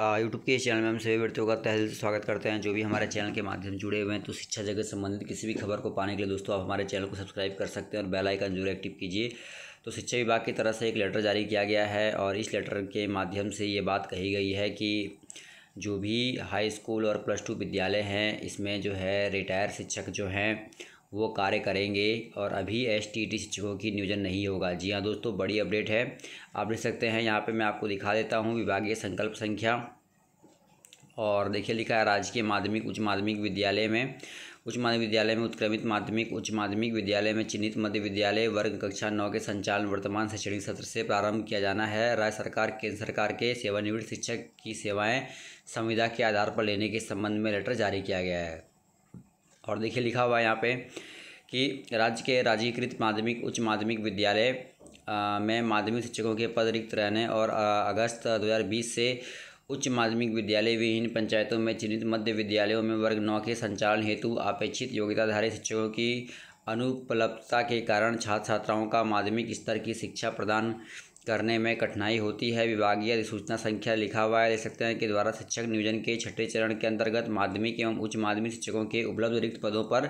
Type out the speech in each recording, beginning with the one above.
YouTube के इस channel में हम सभी व्यक्तियों का तहल स्वागत करते हैं जो भी हमारे चैनल के माध्यम जुड़े हुए हैं तो शिक्षा जगत संबंधित किसी भी खबर को पाने के लिए दोस्तों आप हमारे चैनल को सब्सक्राइब कर सकते हैं और बेल आइकन जरूर एक्टिव कीजिए तो शिक्षा विभाग की तरफ से एक लेटर जारी किया गया है और इस लेटर के माध्यम से ये बात कही गई है कि जो भी हाई स्कूल और प्लस टू विद्यालय हैं इसमें जो है रिटायर शिक्षक जो हैं वो कार्य करेंगे और अभी एस टी टी शिक्षकों की नियोजन नहीं होगा जी हाँ दोस्तों बड़ी अपडेट है आप देख सकते हैं यहाँ पे मैं आपको दिखा देता हूँ विभागीय संकल्प संख्या और देखिए लिखा है राजकीय माध्यमिक उच्च माध्यमिक विद्यालय में उच्च माध्यमिक विद्यालय में उत्क्रमित माध्यमिक उच्च माध्यमिक विद्यालय में चिन्हित मध्य विद्यालय वर्ग कक्षा नौ के संचालन वर्तमान शैक्षणिक सत्र से प्रारंभ किया जाना है राज्य सरकार केंद्र सरकार के सेवानिवृत्त शिक्षक की सेवाएं संविदा के आधार पर लेने के संबंध में लेटर जारी किया गया है और देखिए लिखा हुआ है यहाँ पे कि राज्य के राज्यकृत माध्यमिक उच्च माध्यमिक विद्यालय में माध्यमिक शिक्षकों के पद रिक्त रहने और अगस्त 2020 से उच्च माध्यमिक विद्यालय विहीन पंचायतों में चिन्हित मध्य विद्यालयों में वर्ग नौ के संचालन हेतु अपेक्षित योग्यताधारी शिक्षकों की अनुपलब्धता के कारण छात्र छात्राओं का माध्यमिक स्तर की शिक्षा प्रदान करने में कठिनाई होती है विभागीय अधिसूचना संख्या लिखा हुआ है देख सकते हैं कि द्वारा शिक्षक नियोजन के छठे चरण के अंतर्गत माध्यमिक एवं उच्च माध्यमिक शिक्षकों के उपलब्ध रिक्त पदों पर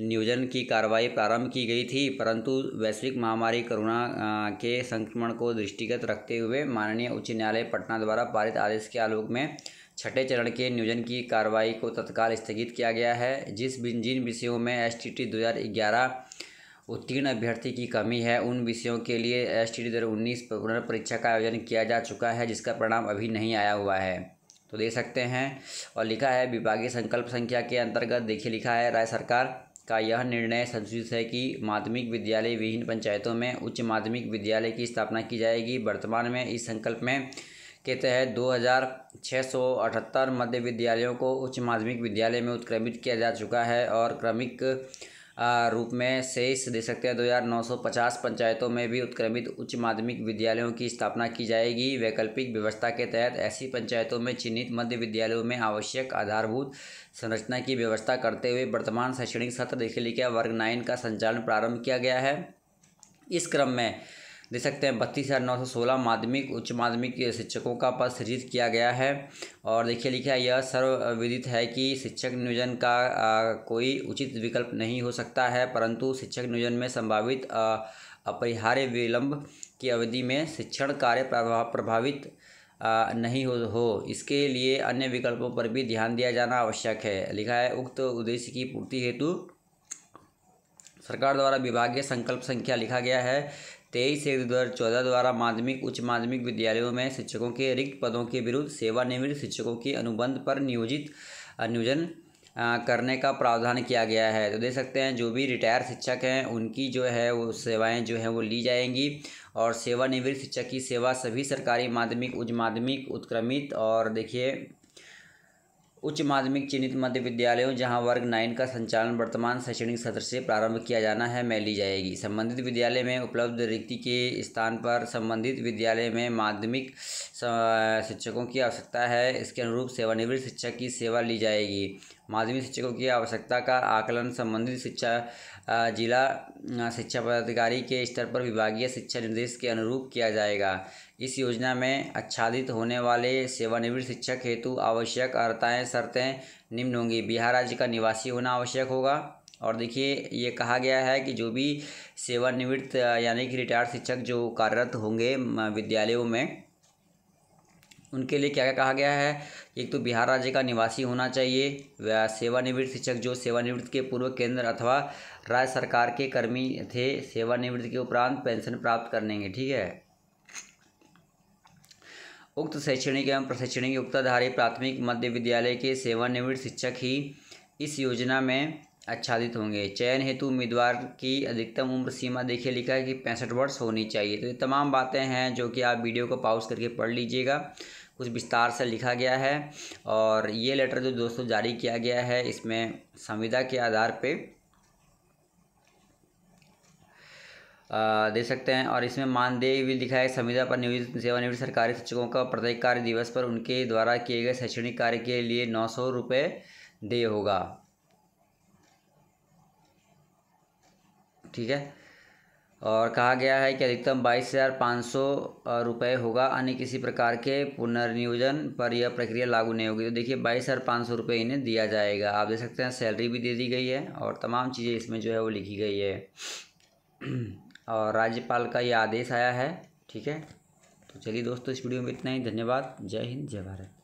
नियोजन की कार्रवाई प्रारंभ की गई थी परंतु वैश्विक महामारी कोरोना के संक्रमण को दृष्टिगत रखते हुए माननीय उच्च न्यायालय पटना द्वारा पारित आदेश के आलोक में छठे चरण के नियोजन की कार्रवाई को तत्काल स्थगित किया गया है जिस जिन विषयों में एस टी टी दो हज़ार ग्यारह उत्तीर्ण अभ्यर्थी की कमी है उन विषयों के लिए एस टी दो उन्नीस पुनर्परीक्षा का आयोजन किया जा चुका है जिसका परिणाम अभी नहीं आया हुआ है तो दे सकते हैं और लिखा है विभागीय संकल्प संख्या के अंतर्गत देखिए लिखा है राज्य सरकार का यह निर्णय संशोधित है कि माध्यमिक विद्यालय विहीन पंचायतों में उच्च माध्यमिक विद्यालय की स्थापना की जाएगी वर्तमान में इस संकल्प में के तहत दो हज़ार छः सौ अठहत्तर मध्य विद्यालयों को उच्च माध्यमिक विद्यालय में उत्क्रमित किया जा चुका है और क्रमिक रूप में शेष दे सकते हैं पचास पंचायतों में भी उत्क्रमित उच्च माध्यमिक विद्यालयों की स्थापना की जाएगी वैकल्पिक व्यवस्था के तहत ऐसी पंचायतों में चिन्हित मध्य विद्यालयों में आवश्यक आधारभूत संरचना की व्यवस्था करते हुए वर्तमान शैक्षणिक सत्र देखे लिखा वर्ग नाइन का संचालन प्रारंभ किया गया है इस क्रम में देख सकते हैं बत्तीस हज़ार नौ सौ सोलह माध्यमिक उच्च माध्यमिक शिक्षकों का पद सृजित किया गया है और देखिए लिखा है यह सर्वविदित है कि शिक्षक नियोजन का आ, कोई उचित विकल्प नहीं हो सकता है परंतु शिक्षक नियोजन में संभावित अपरिहार्य विलंब की अवधि में शिक्षण कार्य प्रभावित आ, नहीं हो, हो इसके लिए अन्य विकल्पों पर भी ध्यान दिया जाना आवश्यक है लिखा है उक्त उद्देश्य की पूर्ति हेतु सरकार द्वारा विभागीय संकल्प संख्या लिखा गया है तेईस एक दो हज़ार चौदह द्वारा माध्यमिक उच्च माध्यमिक विद्यालयों में शिक्षकों के रिक्त पदों के विरुद्ध सेवानिवृत्त शिक्षकों के अनुबंध पर नियोजित नियोजन करने का प्रावधान किया गया है तो देख सकते हैं जो भी रिटायर शिक्षक हैं उनकी जो है वो सेवाएं जो हैं वो ली जाएंगी और सेवानिवृत्त शिक्षक की सेवा सभी सरकारी माध्यमिक उच्च माध्यमिक उत्क्रमित और देखिए उच्च माध्यमिक चिन्हित मध्य विद्यालयों जहां वर्ग नाइन का संचालन वर्तमान शैक्षणिक सत्र से प्रारंभ किया जाना है में ली जाएगी संबंधित विद्यालय में उपलब्ध रिक्ति के स्थान पर संबंधित विद्यालय में माध्यमिक शिक्षकों की आवश्यकता है इसके अनुरूप सेवानिवृत्त शिक्षक की सेवा ली जाएगी माध्यमिक शिक्षकों की आवश्यकता का आकलन संबंधित शिक्षा जिला शिक्षा पदाधिकारी के स्तर पर विभागीय शिक्षा निर्देश के अनुरूप किया जाएगा इस योजना में आच्छादित होने वाले सेवानिवृत्त शिक्षक हेतु आवश्यक अर्ताएँ शर्तें निम्न होंगी बिहार राज्य का निवासी होना आवश्यक होगा और देखिए ये कहा गया है कि जो भी सेवानिवृत्त यानी कि रिटायर्ड शिक्षक जो कार्यरत होंगे विद्यालयों में उनके लिए क्या क्या कहा गया है एक तो बिहार राज्य का निवासी होना चाहिए वह सेवानिवृत्त शिक्षक जो सेवानिवृत्त के पूर्व केंद्र अथवा राज्य सरकार के कर्मी थे सेवानिवृत्त के उपरांत पेंशन प्राप्त के ठीक है उक्त शैक्षणिक एवं प्रशैक्षणिक उक्ताधारी प्राथमिक मध्य विद्यालय के सेवानिवृत्त शिक्षक ही इस योजना में आच्छादित होंगे चयन हेतु उम्मीदवार की अधिकतम उम्र सीमा देखिए लिखा है कि पैंसठ वर्ष होनी चाहिए तो ये तमाम बातें हैं जो कि आप वीडियो को पाउज करके पढ़ लीजिएगा कुछ विस्तार से लिखा गया है और ये लेटर जो दोस्तों जारी किया गया है इसमें संविदा के आधार पे दे सकते हैं और इसमें मानदेय भी लिखा है संविदा पर नियोजित सेवानिवृत्त सरकारी शिक्षकों का प्रत्येक कार्य दिवस पर उनके द्वारा किए गए शैक्षणिक कार्य के लिए नौ सौ रुपये देय होगा ठीक है और कहा गया है कि अधिकतम बाईस हज़ार पाँच सौ रुपये होगा अन्य किसी प्रकार के पुनर्नियोजन पर यह प्रक्रिया लागू नहीं होगी तो देखिए बाईस हज़ार पाँच सौ रुपये इन्हें दिया जाएगा आप देख सकते हैं सैलरी भी दे दी गई है और तमाम चीज़ें इसमें जो है वो लिखी गई है और राज्यपाल का ये आदेश आया है ठीक है तो चलिए दोस्तों इस वीडियो में इतना ही धन्यवाद जय हिंद जय भारत